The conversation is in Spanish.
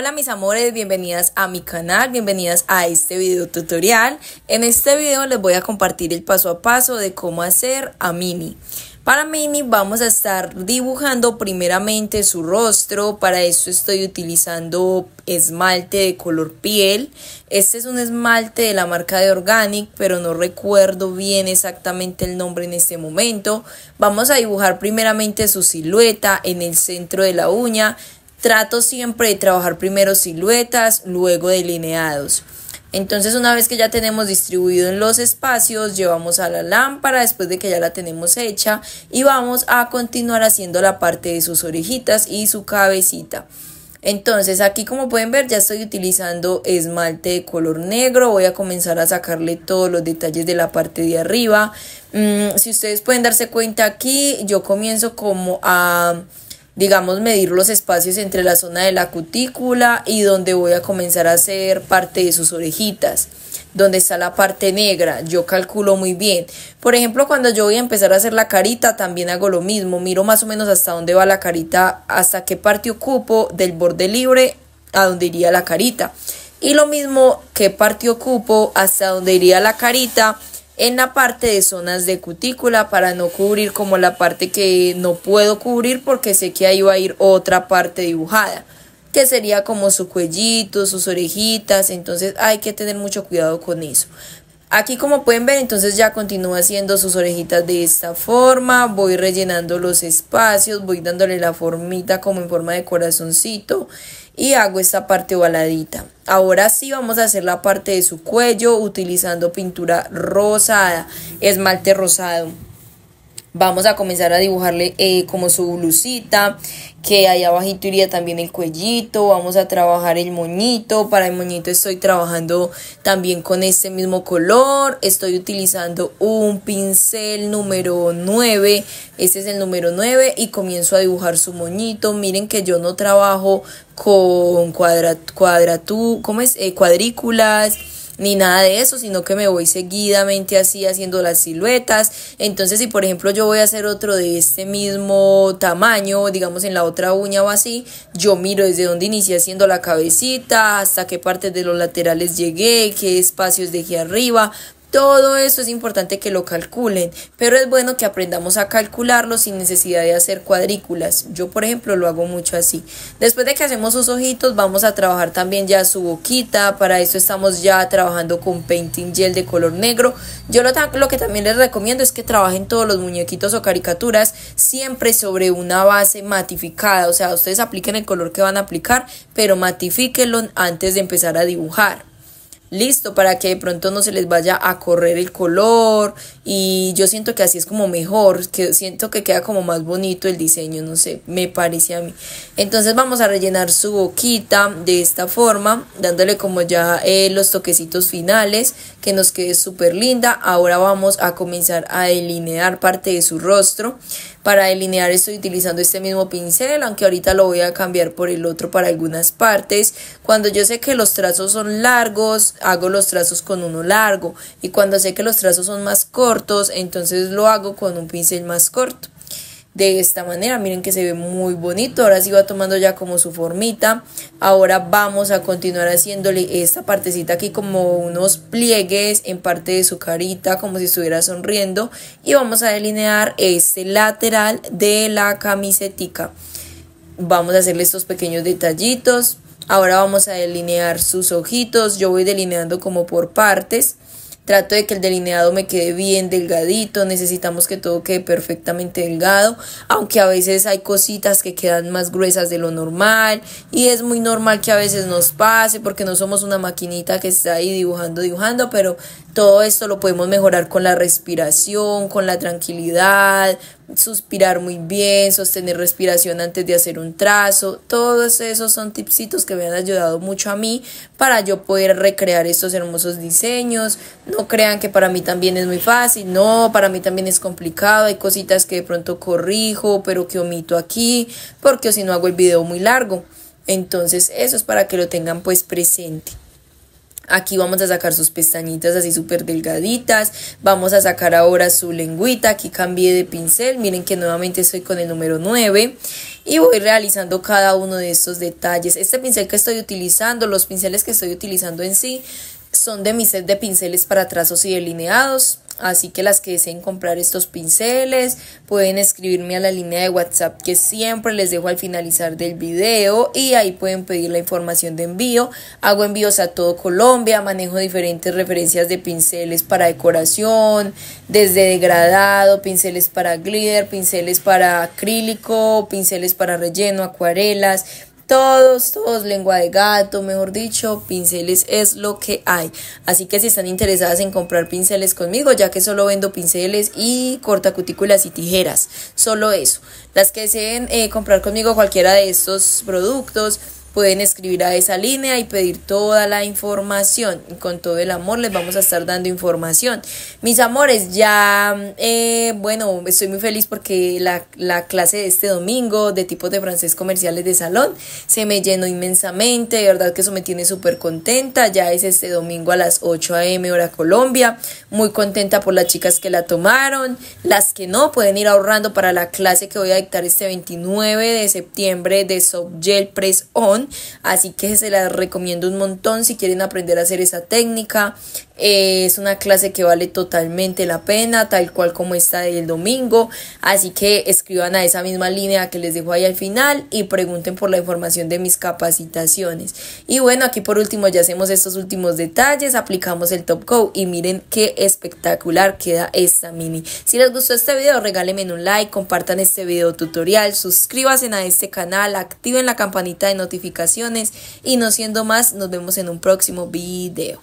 Hola mis amores, bienvenidas a mi canal, bienvenidas a este video tutorial. En este video les voy a compartir el paso a paso de cómo hacer a Mini. Para Mini vamos a estar dibujando primeramente su rostro, para eso estoy utilizando esmalte de color piel. Este es un esmalte de la marca de Organic, pero no recuerdo bien exactamente el nombre en este momento. Vamos a dibujar primeramente su silueta en el centro de la uña, Trato siempre de trabajar primero siluetas, luego delineados. Entonces una vez que ya tenemos distribuido en los espacios, llevamos a la lámpara después de que ya la tenemos hecha y vamos a continuar haciendo la parte de sus orejitas y su cabecita. Entonces aquí como pueden ver ya estoy utilizando esmalte de color negro, voy a comenzar a sacarle todos los detalles de la parte de arriba. Mm, si ustedes pueden darse cuenta aquí, yo comienzo como a digamos, medir los espacios entre la zona de la cutícula y donde voy a comenzar a hacer parte de sus orejitas, donde está la parte negra, yo calculo muy bien. Por ejemplo, cuando yo voy a empezar a hacer la carita, también hago lo mismo, miro más o menos hasta dónde va la carita, hasta qué parte ocupo del borde libre a dónde iría la carita. Y lo mismo, qué parte ocupo, hasta dónde iría la carita en la parte de zonas de cutícula para no cubrir como la parte que no puedo cubrir porque sé que ahí va a ir otra parte dibujada que sería como su cuellito, sus orejitas, entonces hay que tener mucho cuidado con eso. Aquí como pueden ver, entonces ya continúo haciendo sus orejitas de esta forma, voy rellenando los espacios, voy dándole la formita como en forma de corazoncito y hago esta parte ovaladita. Ahora sí vamos a hacer la parte de su cuello utilizando pintura rosada, esmalte rosado vamos a comenzar a dibujarle eh, como su blusita, que ahí abajito iría también el cuellito, vamos a trabajar el moñito, para el moñito estoy trabajando también con este mismo color, estoy utilizando un pincel número 9, ese es el número 9 y comienzo a dibujar su moñito, miren que yo no trabajo con cuadra, ¿cómo es? Eh, cuadrículas, ni nada de eso, sino que me voy seguidamente así haciendo las siluetas. Entonces, si por ejemplo yo voy a hacer otro de este mismo tamaño, digamos en la otra uña o así, yo miro desde donde inicié haciendo la cabecita, hasta qué partes de los laterales llegué, qué espacios dejé arriba, todo eso es importante que lo calculen, pero es bueno que aprendamos a calcularlo sin necesidad de hacer cuadrículas. Yo, por ejemplo, lo hago mucho así. Después de que hacemos sus ojitos, vamos a trabajar también ya su boquita. Para eso estamos ya trabajando con painting gel de color negro. Yo lo, lo que también les recomiendo es que trabajen todos los muñequitos o caricaturas siempre sobre una base matificada. O sea, ustedes apliquen el color que van a aplicar, pero matifíquenlo antes de empezar a dibujar. Listo, para que de pronto no se les vaya a correr el color. Y yo siento que así es como mejor, que siento que queda como más bonito el diseño, no sé, me parece a mí. Entonces vamos a rellenar su boquita de esta forma, dándole como ya eh, los toquecitos finales, que nos quede súper linda. Ahora vamos a comenzar a delinear parte de su rostro. Para delinear estoy utilizando este mismo pincel, aunque ahorita lo voy a cambiar por el otro para algunas partes. Cuando yo sé que los trazos son largos, hago los trazos con uno largo y cuando sé que los trazos son más cortos, entonces lo hago con un pincel más corto. De esta manera, miren que se ve muy bonito. Ahora sí va tomando ya como su formita. Ahora vamos a continuar haciéndole esta partecita aquí como unos pliegues en parte de su carita, como si estuviera sonriendo. Y vamos a delinear este lateral de la camisetica vamos a hacerle estos pequeños detallitos. Ahora vamos a delinear sus ojitos. Yo voy delineando como por partes. Trato de que el delineado me quede bien delgadito. Necesitamos que todo quede perfectamente delgado. Aunque a veces hay cositas que quedan más gruesas de lo normal. Y es muy normal que a veces nos pase porque no somos una maquinita que está ahí dibujando, dibujando. Pero todo esto lo podemos mejorar con la respiración, con la tranquilidad, suspirar muy bien, sostener respiración antes de hacer un trazo. Todos esos son tipsitos que me han ayudado mucho a mí para yo poder recrear estos hermosos diseños. No crean que para mí también es muy fácil, no, para mí también es complicado. Hay cositas que de pronto corrijo, pero que omito aquí, porque si no hago el video muy largo. Entonces eso es para que lo tengan pues presente. Aquí vamos a sacar sus pestañitas así súper delgaditas. Vamos a sacar ahora su lengüita. Aquí cambié de pincel. Miren que nuevamente estoy con el número 9. Y voy realizando cada uno de estos detalles. Este pincel que estoy utilizando, los pinceles que estoy utilizando en sí, son de mi set de pinceles para trazos y delineados. Así que las que deseen comprar estos pinceles pueden escribirme a la línea de WhatsApp que siempre les dejo al finalizar del video y ahí pueden pedir la información de envío. Hago envíos a todo Colombia, manejo diferentes referencias de pinceles para decoración, desde degradado, pinceles para glitter, pinceles para acrílico, pinceles para relleno, acuarelas, todos, todos, lengua de gato, mejor dicho, pinceles es lo que hay. Así que si están interesadas en comprar pinceles conmigo, ya que solo vendo pinceles y cortacutículas y tijeras, solo eso. Las que deseen eh, comprar conmigo cualquiera de estos productos, pueden escribir a esa línea y pedir toda la información. Con todo el amor les vamos a estar dando información. Mis amores, ya, eh, bueno, estoy muy feliz porque la, clase de este domingo de tipos de francés comerciales de salón se me llenó inmensamente. De verdad que eso me tiene súper contenta. Ya es este domingo a las 8 a.m. hora Colombia. Muy contenta por las chicas que la tomaron. Las que no pueden ir ahorrando para la clase que voy a dictar este 29 de septiembre de Soft Gel Press On así que se las recomiendo un montón si quieren aprender a hacer esa técnica, eh, es una clase que vale totalmente la pena, tal cual como está el domingo. Así que escriban a esa misma línea que les dejo ahí al final y pregunten por la información de mis capacitaciones. Y bueno, aquí por último ya hacemos estos últimos detalles, aplicamos el top coat y miren qué espectacular queda esta mini. Si les gustó este video, regálenme un like, compartan este video tutorial, suscríbanse a este canal, activen la campanita de notificaciones y no siendo más, nos vemos en un próximo video.